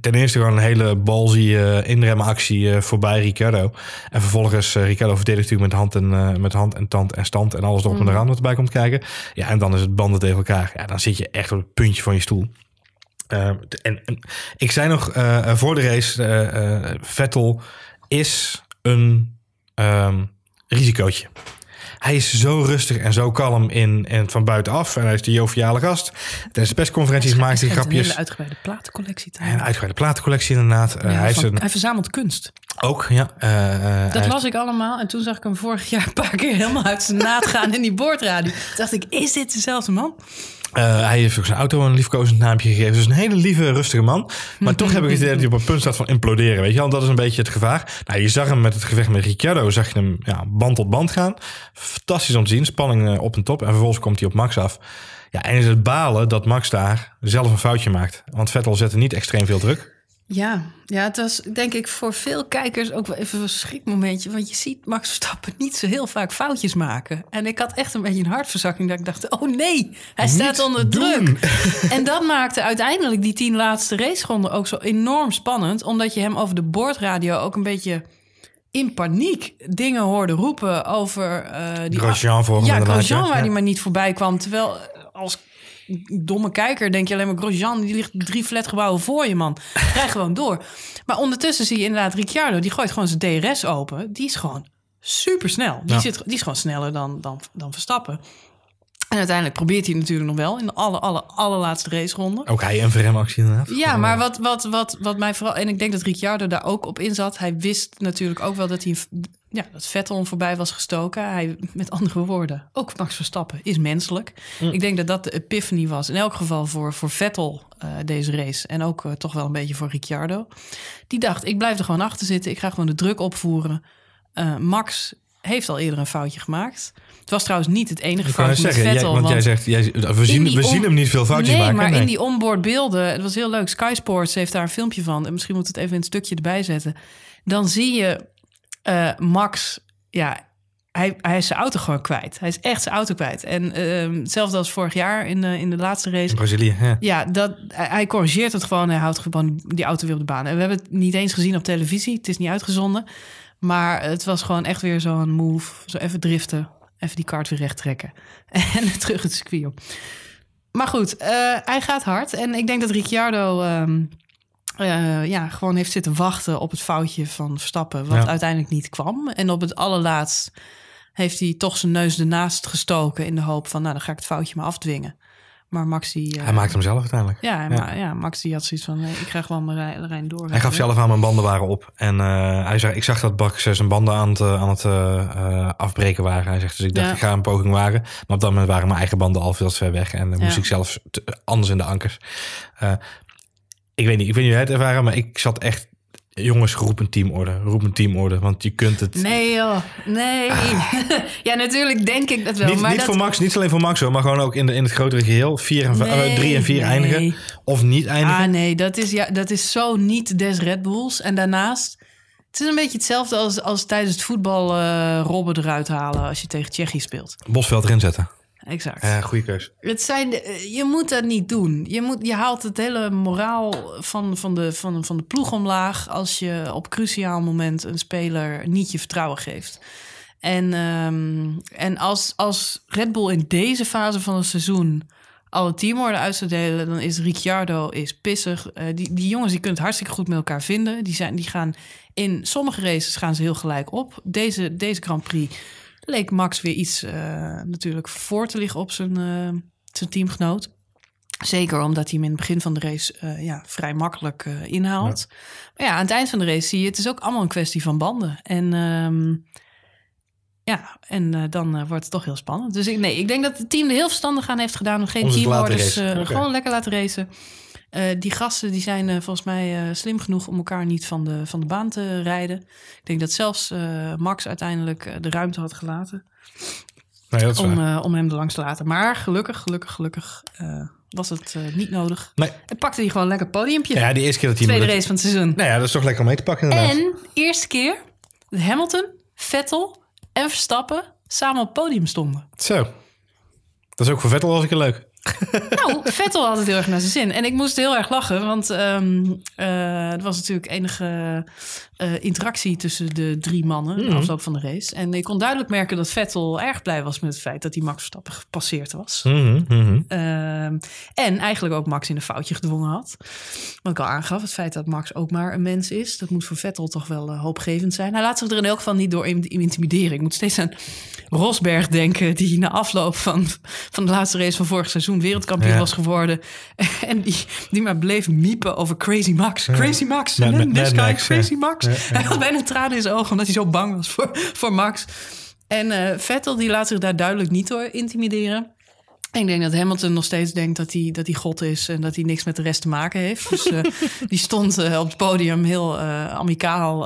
B: ten eerste gewoon een hele balzie eh, inremactie eh, voorbij Ricardo. En vervolgens eh, Ricardo verdedigt natuurlijk met hand, en, met hand en tand en stand en alles erop mm. en eraan wat erbij komt kijken. Ja, en dan is het banden tegen elkaar. Ja, dan zit je echt op het puntje van je stoel. Ehm, en, ik zei nog voor de race, Vettel is een um, risicootje. Hij is zo rustig en zo kalm in, en van buitenaf. En hij is de joviale gast. Tijdens de persconferenties maakt hij grapjes. Hij heeft een
A: uitgebreide platencollectie. en een
B: uitgebreide platencollectie inderdaad. Eh, hij,
A: verzamelt kunst.
B: Ook, ja. Eh, eh, dat was
A: ik allemaal. En toen zag ik hem vorig jaar een paar keer helemaal uit zijn naad gaan in die boordradio. Toen dacht ik, is dit dezelfde man?
B: Eh, hij heeft ook zijn auto een liefkozend naampje gegeven. Dus een hele lieve, rustige man. Maar toch heb ik het idee dat hij op een punt staat van imploderen. Weet je wel, dat is een beetje het gevaar. Nou, je zag hem met het gevecht met Ricciardo, zag je hem ja, band tot band gaan. Fantastisch om te zien, spanning eh, op en top. En vervolgens komt hij op Max af. Ja, en is het balen dat Max daar zelf een foutje maakt. Want Vettel zette niet extreem veel druk.
A: Ja, ja, het was denk ik voor veel kijkers ook wel even een schrikmomentje. Want je ziet Max Verstappen niet zo heel vaak foutjes maken. En ik had echt een beetje een hartverzakking. Dat ik dacht, oh nee, hij staat onder druk. en dat maakte uiteindelijk die tien laatste raceronden ook zo enorm spannend. Omdat je hem over de boordradio ook een beetje in paniek dingen hoorde roepen over... Uh, die Grosjean Ja, Grosjean, waar die maar niet voorbij kwam. Terwijl eh, als domme kijker denk je alleen maar... Grosjean, die ligt drie flatgebouwen voor je, man. rij gewoon door. Maar ondertussen zie je inderdaad Ricciardo... die gooit gewoon zijn DRS open. Die is gewoon supersnel. Die, zit, die is gewoon sneller dan, dan, dan Verstappen. En uiteindelijk probeert hij natuurlijk nog wel in de alle, alle, allerlaatste raceronde.
B: Ook hij een verremactie
A: inderdaad. Ja, oh. maar wat, wat, wat, wat mij vooral... En ik denk dat Ricciardo daar ook op in zat. Hij wist natuurlijk ook wel dat hij... Ja, dat Vettel voorbij was gestoken. Hij, met andere woorden, ook Max Verstappen is menselijk. Hm. Ik denk dat dat de epiphany was. In elk geval voor, voor Vettel eh, deze race. En ook eh, toch wel een beetje voor Ricciardo. Die dacht, ik blijf er gewoon achter zitten. Ik ga gewoon de druk opvoeren. Eh, Max heeft al eerder een foutje gemaakt. Het was trouwens niet het enige foutje zeggen, Vettel. Jij, want, jij zegt, jij, nou, we, zien, we zien hem niet veel foutjes nee, maken. Maar in die onboard beelden, het was heel leuk. Sky Sports heeft daar een filmpje van. En misschien moet het even een stukje erbij zetten. Dan zie je eh, Max, ja, hij, hij is zijn auto gewoon kwijt. Hij is echt zijn auto kwijt. En uh, hetzelfde als vorig jaar in de, eh, in de laatste race. Brazilië, ja. ja. dat, hij corrigeert het gewoon. Hij houdt gewoon die auto weer op de baan. En we hebben het niet eens gezien op televisie. Het is niet uitgezonden. Maar het was gewoon echt weer zo'n move. Zo even driften. Even die kaart weer recht trekken. En terug het circuit op. Maar goed, eh, hij gaat hard. En ik denk dat Ricciardo ehm, eh, ja, gewoon heeft zitten wachten op het foutje van Verstappen. Wat uiteindelijk niet kwam. En op het allerlaatst heeft hij toch zijn neus ernaast gestoken. In de hoop van, nou dan ga ik het foutje maar afdwingen. Maar Maxi... Eh, hij maakte hem zelf uiteindelijk. Ja, ja. ja Maxi had zoiets van, eh, ik krijg wel mijn rij, door. Hij gaf zelf aan, mijn banden
B: waren op. En eh, hij zei, ik zag dat Bak zijn banden aan het, aan het afbreken waren. Hij zegt, dus ik dacht, ik ga een poging wagen. Maar op dat moment waren mijn eigen banden al veel te ver weg. En dan moest ik zelf anders in de ankers ik weet niet, ik weet niet hoe jij het ervaren, maar ik zat echt Jongens, roep een teamorde. Roep een teamorde, want je kunt het...
A: Nee joh, nee. Ah. ja, natuurlijk denk ik dat wel. Niet, niet voor Max,
B: niet alleen voor Max hoor, maar gewoon ook in, de, in het grotere geheel. 3 en 4 eh, eindigen of niet eindigen. Ah nee,
A: dat is, ja, dat is zo niet des Red Bulls. En daarnaast, het is een beetje hetzelfde als, als tijdens het voetbal eh, Robben eruit halen als je tegen Tsjechië speelt.
B: Bosveld erin zetten exact. Uh, eh, goede keus.
A: Het zijn, eh, je moet dat niet doen. Je, moet, je haalt het hele moraal van, van, de, van, van de ploeg omlaag als je op cruciaal moment een speler niet je vertrouwen geeft. En, ehm, en als, als Red Bull in deze fase van het seizoen alle teamorden uit zou delen, dan is Ricciardo is pissig. Eh, die, die jongens die kunnen het hartstikke goed met elkaar vinden. Die, zijn, die gaan in sommige races gaan ze heel gelijk op. Deze, deze Grand Prix leek Max weer iets eh, natuurlijk voor te liggen op zijn, eh, zijn teamgenoot. Zeker omdat hij hem in het begin van de race eh, ja, vrij makkelijk inhaalt. Ja. Maar ja, aan het eind van de race zie je, het is ook allemaal een kwestie van banden. En ehm, ja, en dan wordt het toch heel spannend. Dus ik, nee, ik denk dat het team er heel verstandig aan heeft gedaan om geen teamorders. Okay. Gewoon lekker laten racen. Eh, die gasten die zijn eh, volgens mij eh, slim genoeg om elkaar niet van de, van de baan te rijden. Ik denk dat zelfs Max uiteindelijk de ruimte had gelaten. Nee, om, om hem er langs te laten. Maar gelukkig, gelukkig, gelukkig was het niet nodig. En pakte hij gewoon lekker podiumpje. Ja, die eerste keer dat hij... Tweede race van het seizoen.
B: Nou ja, dat is toch lekker om mee te pakken inderdaad.
A: En eerste keer Hamilton, Vettel en Verstappen samen op podium stonden.
B: Zo. Dat is ook voor Vettel was ik er leuk.
A: nou, Vettel had het heel erg naar zijn zin. En ik moest heel erg lachen, want um, er was natuurlijk enige eh, interactie tussen de drie mannen mm. de mhm. afloop van de race. En ik kon duidelijk merken dat Vettel erg blij was met het feit dat hij Max Verstappen gepasseerd was. Mhm, mhm. Ehm, en eigenlijk ook Max in een foutje gedwongen had. Wat ik al aangaf, het feit dat Max ook maar een mens is, dat moet voor Vettel toch wel eh, hoopgevend zijn. Hij laat zich er in elk geval niet door intimideren. Ik moet steeds aan Rosberg denken, die na afloop van, van de laatste race van vorig seizoen wereldkampioen was geworden. En die, die maar bleef miepen over Crazy Max. Crazy Max, ja. en this guy, Crazy Max. Hij had bijna tranen in zijn ogen omdat hij zo bang was voor, voor Max. En uh, Vettel die laat zich daar duidelijk niet door intimideren. ik denk dat Hamilton nog steeds denkt dat hij, dat hij God is en dat hij niks met de rest te maken heeft. Dus eh, die stond eh, op het podium heel amicaal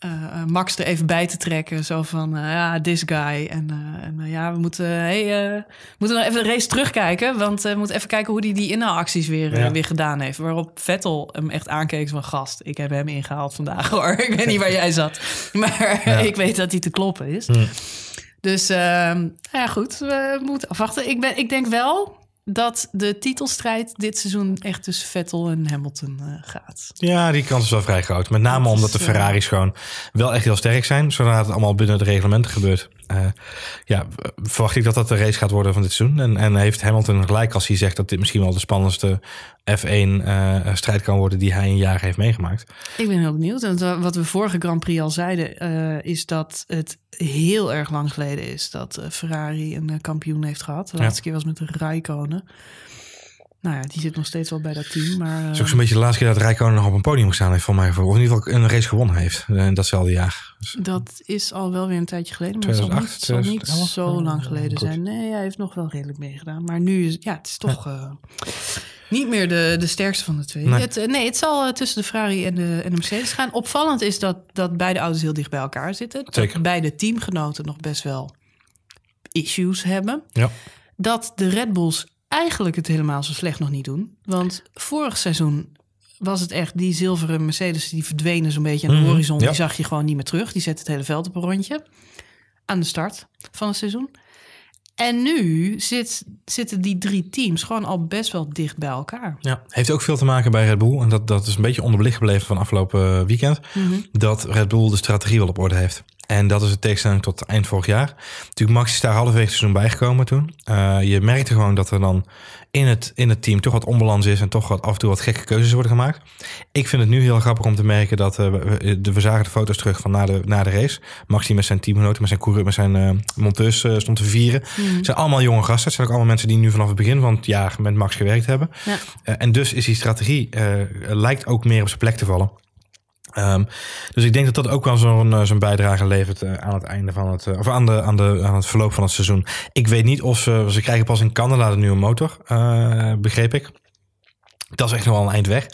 A: eh, eh, Max er even bij te trekken. Zo van, eh, ja, this guy. En, en ja, we moeten, hey, moeten nog even de race terugkijken. Want we moeten even kijken hoe hij die, die inhaalacties weer, weer gedaan heeft. Waarop Vettel hem echt aankeek van... gast, ik heb hem ingehaald vandaag hoor. ik weet niet waar jij zat. Maar ik weet dat hij te kloppen is. Hm. Dus ehm, ja, goed, we moeten afwachten. Ik, ben, ik denk wel dat de titelstrijd dit seizoen echt tussen Vettel en Hamilton eh, gaat. Ja,
B: die kans is wel vrij groot. Met name omdat de eh, Ferraris gewoon wel echt heel sterk zijn, zodra het allemaal binnen het reglement gebeurt uh, ja, verwacht ik dat dat de race gaat worden van dit seizoen. En, en heeft Hamilton gelijk als hij zegt dat dit misschien wel de spannendste F1-strijd eh, kan worden die hij in jaar heeft meegemaakt.
A: Ik ben heel benieuwd. En wat we vorige Grand Prix al zeiden, eh, is dat het heel erg lang geleden is dat Ferrari een kampioen heeft gehad. De laatste keer was met de Raikkonen. Nou ja, die zit nog steeds wel bij dat team. Maar, het is eh, ook zo'n beetje de laatste
B: keer dat Rijkonen nog op een podium gestaan heeft, van mij. Of in ieder geval een race gewonnen heeft. En eh, datzelfde jaar.
A: Dus dat is al wel weer een tijdje geleden. Maar 2008, het zal niet, 2008, zal niet zo eh, lang geleden zijn. Nee, hij heeft nog wel redelijk meegedaan. Maar nu is ja, het is toch niet meer de, de sterkste van de twee. Nee, het, nee, het zal tussen de Ferrari en de, en de Mercedes gaan. Opvallend is dat, dat beide auto's heel dicht bij elkaar zitten. Zeker. Dat beide teamgenoten nog best wel issues hebben. Ja. Dat de Red Bulls eigenlijk het helemaal zo slecht nog niet doen. Want vorig seizoen was het echt die zilveren Mercedes die verdwenen zo'n beetje aan de mhm, horizon. Die zag je gewoon niet meer terug. Die zette het hele veld op een rondje. Aan de start van het seizoen. En nu zit, zitten die drie teams gewoon al best wel dicht bij elkaar.
B: Ja, heeft ook veel te maken bij Red Bull. En dat, dat is een beetje onderbelicht gebleven van afgelopen eh, weekend. Mhm. Dat Red Bull de strategie wel op orde heeft. En dat is de tegenstelling tot eind vorig jaar. Natuurlijk, Max is daar halverwege het seizoen bijgekomen toen. Eh, je merkte gewoon dat er dan in het, in het team toch wat onbalans is en toch wat af en toe wat gekke keuzes worden gemaakt. Ik vind het nu heel grappig om te merken dat uh, we, de, we zagen de foto's terug van na de, na de race. Maxi met zijn teamgenoten, met zijn coureur, met zijn uh, monteurs uh, stond te vieren. Mm. Het zijn allemaal jonge gasten. Het zijn ook allemaal mensen die nu vanaf het begin van het jaar met Max gewerkt hebben. Ja. en dus is die strategie lijkt ook meer op zijn plek te vallen. Ehm, dus ik denk dat dat ook wel zo'n eh, bijdrage levert eh, aan het einde van het. Eh, of aan, de, aan, de, aan het verloop van het seizoen. Ik weet niet of ze. Ze krijgen pas in Canada de nieuwe motor, begreep ik. Dat is echt nog wel een eind weg.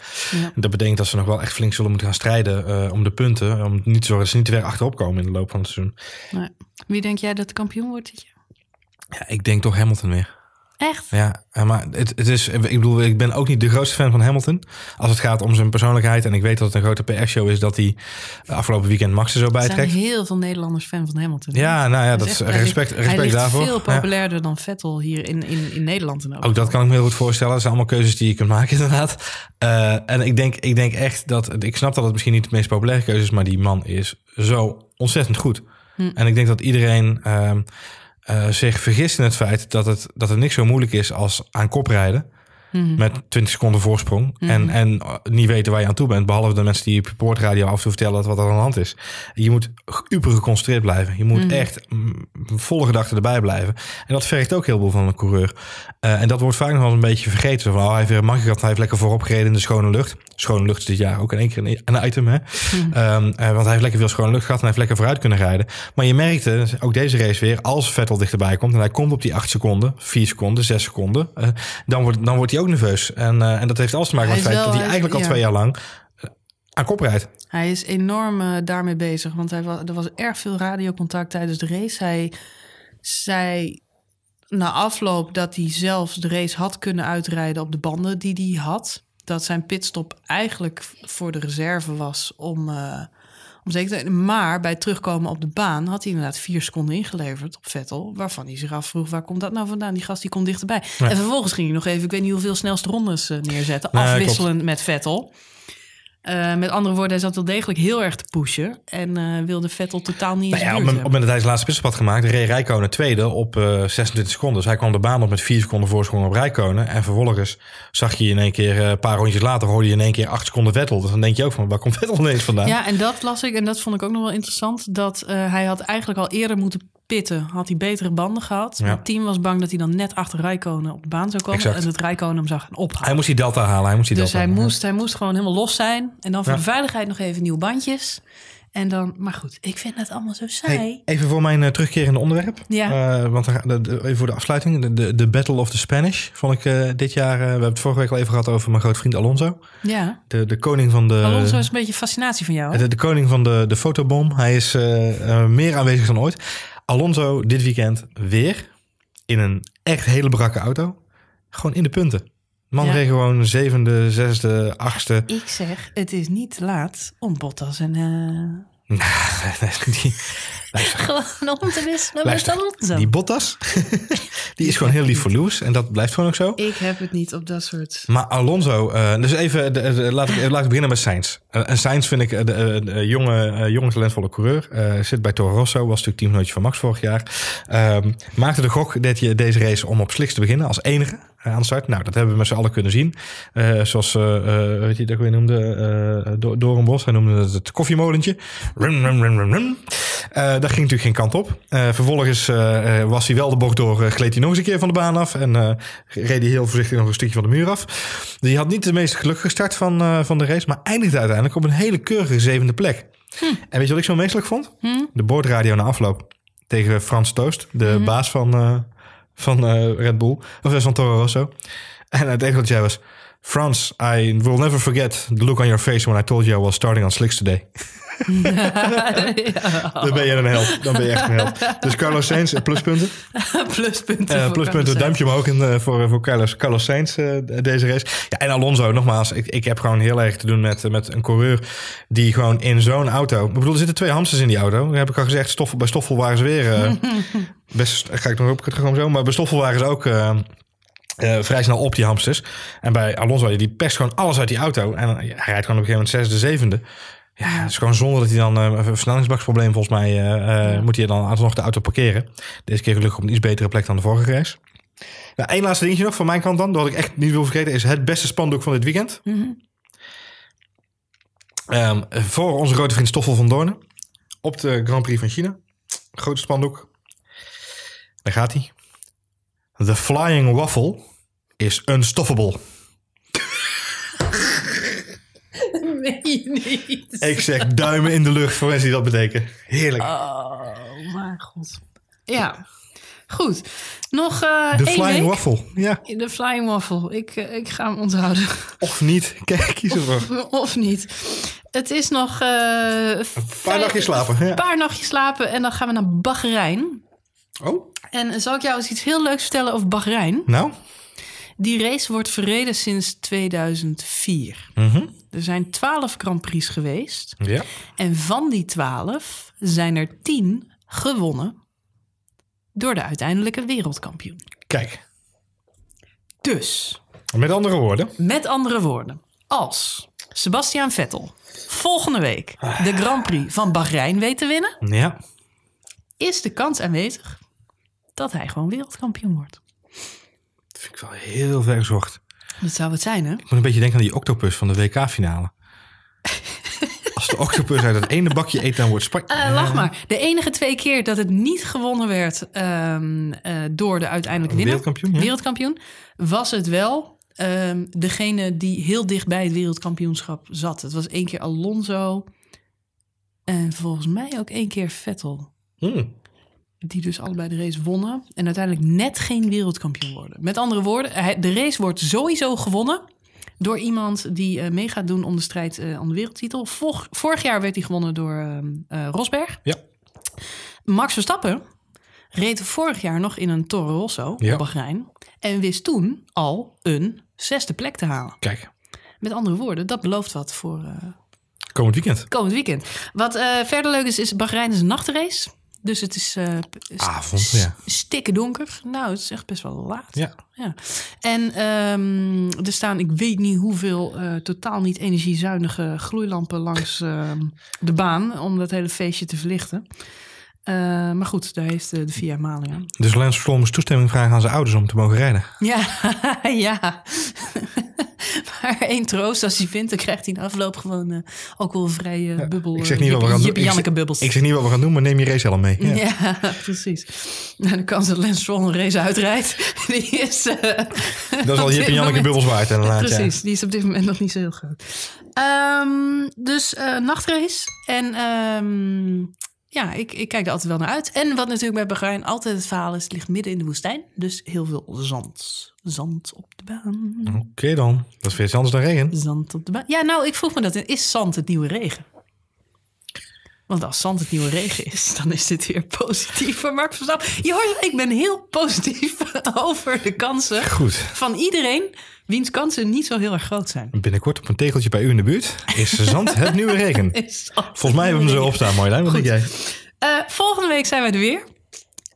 B: Dat betekent dat ze nog wel echt flink zullen moeten gaan strijden om de punten. Om niet te zorgen dat ze niet te ver achterop komen in de loop van het seizoen.
A: Nee. Wie denk jij dat de kampioen wordt
B: Ja, ik denk toch Hamilton weer. Echt? Ja, eh, maar het, het is, ik bedoel, ik ben ook niet de grootste fan van Hamilton. Als het gaat om zijn persoonlijkheid. En ik weet dat het een grote PR-show is dat hij afgelopen weekend Max er zo bij trekt. Er zijn
A: heel veel Nederlanders fan van Hamilton. Ja, nou ja, dat, is respect, respect hij daarvoor. veel populairder dan Vettel hier in, in, in Nederland. En ook,
B: ook dat kan ik me heel goed voorstellen. Dat zijn allemaal keuzes die je kunt maken, inderdaad. Eh, en ik denk, ik denk echt dat, ik snap dat het misschien niet de meest populaire keuze is, maar die man is zo ontzettend goed. Hm. En ik denk dat iedereen, ehm, eh, zich vergist in het feit dat het, dat het niks zo moeilijk is als aan kop rijden. Mhm. Met 20 seconden voorsprong. Mhm. en, en eh, niet weten waar je aan toe bent. Behalve de mensen die op je poortradio af en toe vertellen wat er aan de hand is. Je moet super geconcentreerd blijven. Je moet mhm. echt mm, volle gedachten erbij blijven. En dat vergt ook heel veel van een coureur. Eh, en dat wordt vaak nog wel een beetje vergeten. Van, oh, hij heeft mag hij heeft lekker voorop gereden in de schone lucht. Schone lucht is dit jaar ook in één keer een item. Hè? Ehm, eh, want hij heeft lekker veel schone lucht gehad en hij heeft lekker vooruit kunnen rijden. Maar je merkte, dus ook deze race weer, als Vettel dichterbij komt en hij komt op die 8 seconden, 4 seconden, 6 seconden, dan, wordt, dan wordt hij ook nerveus. En, eh, en dat heeft alles te maken met het feit dat hij eh, eigenlijk al twee jaar lang eh, aan kop rijdt.
A: Hij is enorm daarmee bezig. Want hij was, er was erg veel radiocontact tijdens de race. Hij zei na afloop dat hij zelfs de race had kunnen uitrijden op de banden die hij had. Dat zijn pitstop eigenlijk voor de reserve was om, om zeker te, maar bij terugkomen op de baan had hij inderdaad vier seconden ingeleverd op Vettel. Waarvan hij zich afvroeg, waar komt dat nou vandaan? Die gast die komt dichterbij. En vervolgens ging hij nog even, ik weet niet hoeveel snelste rondes eh, neerzetten. afwisselend met Vettel. Eh, met andere woorden, hij zat wel degelijk heel erg te pushen. En eh, wilde Vettel totaal niet nou Op het moment dat
B: hij zijn laatste pitstop had gemaakt, reed Rijkonen tweede op uh, eh, 26 seconden. Dus hij kwam de baan op met 4 seconden voorsprong op Rijkonen. En vervolgens zag je in één keer, een paar rondjes later, hoorde je in één keer 8 seconden Vettel. Dus dan denk je ook van, waar komt Vettel ineens vandaan? Ja, en
A: dat las ik en dat vond ik ook nog wel interessant. Dat hij had eigenlijk al eerder moeten pitten, had hij betere banden gehad. Ja. Het team was bang dat hij dan net achter Rijkonen op de baan zou komen. En dat Rijkonen hem zou gaan ophalen. Hij
B: moest die delta halen. Hij moest die dus hij, moest, hij
A: moest gewoon helemaal los zijn. En dan voor de veiligheid nog even nieuwe bandjes. En dan, maar goed, ik vind het allemaal zo saai.
B: even voor mijn uh, terugkerende onderwerp. Ja. Eh, want de, de, even voor de afsluiting. De, de, Battle of the Spanish vond ik eh, dit jaar... we hebben het vorige week al even gehad over mijn groot vriend Alonso. Ja. De, de koning van de... Alonso is
A: een beetje fascinatie van jou.
B: De, koning van de, de fotobom. Hij is meer aanwezig dan ooit. Alonso dit weekend weer in een echt hele brakke auto. Gewoon in de punten. Man ja. gewoon zevende, zesde, achtste.
A: Ik zeg, het is niet te laat om Bottas en... Eh,
B: die,
A: gewoon om te wisselen met Alonso. Die Bottas,
B: die is gewoon heel lief voor Lewis. En dat blijft gewoon ook zo.
A: Ik heb het niet op dat soort...
B: Maar Alonso, eh, dus even, eh, laat, ik, beginnen met Sainz. Eh, en Sainz vind ik een jonge, jonge, talentvolle coureur. zit bij Toro Rosso, was natuurlijk teamnootje van Max vorig jaar. Ehm, maakte de gok dat je deze race om op sliks te beginnen als enige aan start. Nou, dat hebben we met z'n allen kunnen zien. Eh, zoals, uh, weet je, dat ik weer noemde, uh, een Bos, hij noemde het het koffiemolentje. Rum, rum, rum, rum, rum. dat ging natuurlijk geen kant op. vervolgens was hij wel de bocht door, gleed hij nog eens een keer van de baan af en reed hij heel voorzichtig nog een stukje van de muur af. Dus hij had niet de meest gelukkige start van, van de race, maar eindigde uiteindelijk op een hele keurige zevende plek. Hm. En weet je wat ik zo meestelijk vond? Hm? De boordradio na afloop tegen Frans Toost, de mhm. baas van van eh, Red Bull. Of eh, van Toro Rosso. En het jij was... Frans, I will never forget the look on your face when I told you I was starting on Slicks today.
A: ja. Dan ben je een held. Dan ben je echt een held.
B: Dus Carlos Sainz, eh, pluspunten.
A: pluspunten. Uh, pluspunten, duimpje
B: omhoog in, voor, voor Carlos, Carlos Sainz deze race. Ja, en Alonso, nogmaals, ik, ik heb gewoon heel erg te doen met, met een coureur die gewoon in zo'n auto. Ik bedoel, er zitten twee hamsters in die auto. Dat heb ik al gezegd, stoffel, bij Stoffel waren ze weer best, ga ik nog op het gewoon zo. Maar bij Stoffel waren ze ook eh, eh, vrij snel op die hamsters. En bij Alonso, die pest gewoon alles uit die auto. En hij rijdt gewoon op een gegeven moment zesde, zevende. Ja, het is gewoon zonde dat hij dan eh, een versnellingsbaksprobleem volgens mij moet hij dan alsnog de auto parkeren. Deze keer gelukkig op een iets betere plek dan de vorige race. Nou, één laatste dingetje nog van mijn kant dan, dat ik echt niet wil vergeten, is het beste spandoek van dit weekend. Mhm. Ehm, voor onze grote vriend Stoffel van Doornen op de Grand Prix van China. Grote spandoek. Daar gaat hij. The Flying Waffle is unstoppable.
A: Nee niet.
B: Ik zeg duimen in de lucht voor mensen die dat betekenen. Heerlijk. Oh,
A: mijn god. Ja. Goed. Nog uh, eh, De Flying Waffle. Ja. De Flying Waffle. Ik, eh, ik ga hem onthouden.
B: Of niet. Kijk, kies ervoor.
A: Of, of niet. Het is nog... Eh, een paar nachtjes slapen. Een paar nachtjes slapen en dan gaan we naar Bahrein. Oh. En zal ik jou eens iets heel leuks vertellen over Bahrein? Nou? Die race wordt verreden sinds 2004. Mhm. Er zijn twaalf Grand Prix geweest. Ja. En van die twaalf zijn er tien gewonnen door de uiteindelijke wereldkampioen. Kijk. Dus.
B: Met andere woorden.
A: Met andere woorden. Als Sebastian Vettel volgende week de Grand Prix van Bahrein weet te winnen, ja. is de kans aanwezig dat hij gewoon wereldkampioen wordt.
B: Dat vind ik wel heel ver gezocht.
A: Dat zou het zijn, hè? Ik
B: moet een beetje denken aan die octopus van de WK-finale. Als de octopus uit het ene bakje eet, dan wordt Spanje... Eh, lach maar.
A: De enige twee keer dat het niet gewonnen werd um, door de uiteindelijke winnaar... Wereldkampioen, wereldkampioen, was het wel ehm, degene die heel dicht bij het wereldkampioenschap zat. Het was één keer Alonso en volgens mij ook één keer Vettel. Hmm die dus allebei de race wonnen. En uiteindelijk net geen wereldkampioen worden. Met andere woorden, de race wordt sowieso gewonnen door iemand die uh, mee gaat doen om de strijd uh, om de wereldtitel. vorig jaar werd die gewonnen door eh, Rosberg. Ja. Max Verstappen reed vorig jaar nog in een Toro Rosso ja. op Bahrein. En wist toen al een zesde plek te halen. Kijk. Met andere woorden, dat belooft wat voor... Komend weekend. Komend weekend. Wat verder leuk is, is Bahrein is een nachtrace. Dus het is uh, avond, ja. stikken donker. Nou, het is echt best wel laat. Ja. ja. En ehm, er staan, ik weet niet hoeveel, eh, totaal niet energiezuinige gloeilampen langs ehm, de baan om dat hele feestje te verlichten. Eh, maar goed, daar heeft de, eh, de VIA Malia. aan.
B: Dus Lance Stroll moest toestemming vragen aan zijn ouders om te mogen rijden.
A: Ja, ja. maar één troost, als hij vindt, dan krijgt hij in afloop gewoon uh, eh, alcoholvrije ja, bubbel. Ik zeg niet wat we gaan doen. Ik zeg niet
B: wat we gaan doen, maar neem je race helemaal mee.
A: Ja, ja precies. Nou, de kans dat Lance een race uitrijdt, die is... dat is al Jip Janneke bubbels waard Precies, ja. die is op dit moment nog niet zo heel groot. Um, dus nachtrace en... Ehm, ja, ik, ik kijk er altijd wel naar uit. En wat natuurlijk bij Bahrein altijd het verhaal is, het ligt midden in de woestijn. Dus heel veel zand. Zand op de baan.
B: Oké dan, dat is veel anders dan regen. Zand op
A: de baan. Ja, nou, ik vroeg me dat. Is zand het nieuwe regen? Want als zand het nieuwe regen is, dan is dit weer positief. Maar ik je hoort, ik ben heel positief over de kansen van iedereen wiens kansen niet zo heel erg groot zijn.
B: Binnenkort op een tegeltje bij u in de buurt is zand het
A: nieuwe regen. Volgens mij hebben we hem zo
B: opstaan, Marjolein. Wat denk jij?
A: Eh, volgende week zijn we er weer.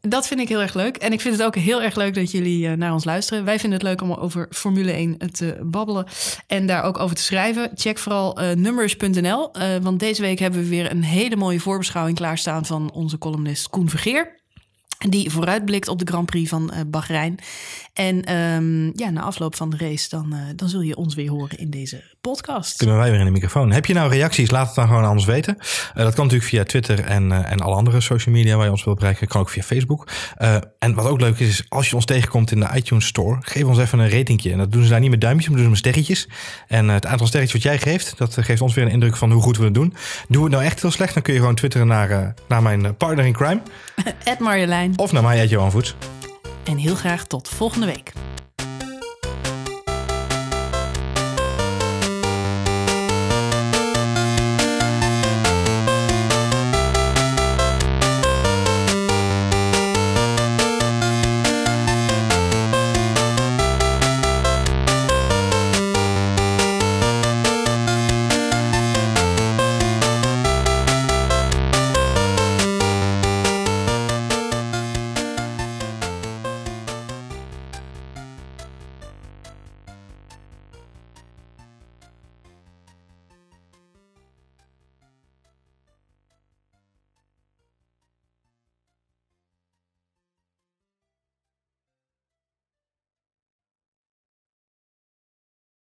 A: Dat vind ik heel erg leuk. En ik vind het ook heel erg leuk dat jullie eh, naar ons luisteren. Wij vinden het leuk om over Formule 1 te eh, babbelen en daar ook over te schrijven. Check vooral uh, eh, numbers.nl, want deze week hebben we weer een hele mooie voorbeschouwing klaarstaan van onze columnist Koen Vergeer. Die vooruitblikt op de Grand Prix van eh, Bahrein. En ehm, ja, na afloop van de race, dan, eh, dan zul je ons weer horen in deze podcast. Kunnen
B: wij weer in de microfoon. Heb je nou reacties? Laat het dan gewoon anders weten. Eh, dat kan natuurlijk via Twitter en, en alle andere social media waar je ons wilt bereiken. Kan ook via Facebook. en wat ook leuk is, is als je ons tegenkomt in de iTunes Store, geef ons even een ratingje. En dat doen ze daar niet met duimpjes, maar doen ze met sterretjes. En het aantal sterretjes wat jij geeft, dat geeft ons weer een indruk van hoe goed we het doen. Doe het nou echt heel slecht, dan kun je gewoon twitteren naar, naar mijn partner in crime.
A: Ed Marjolein. Of naar mij, Johan Voets. En heel graag tot volgende week.